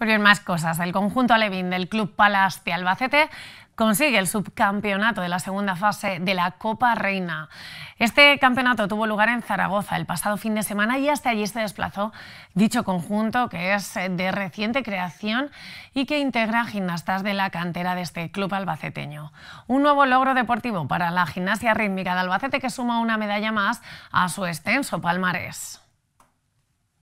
Por más cosas. El conjunto alevín del Club Palas de Albacete consigue el subcampeonato de la segunda fase de la Copa Reina. Este campeonato tuvo lugar en Zaragoza el pasado fin de semana y hasta allí se desplazó dicho conjunto que es de reciente creación y que integra gimnastas de la cantera de este club albaceteño. Un nuevo logro deportivo para la gimnasia rítmica de Albacete que suma una medalla más a su extenso palmarés.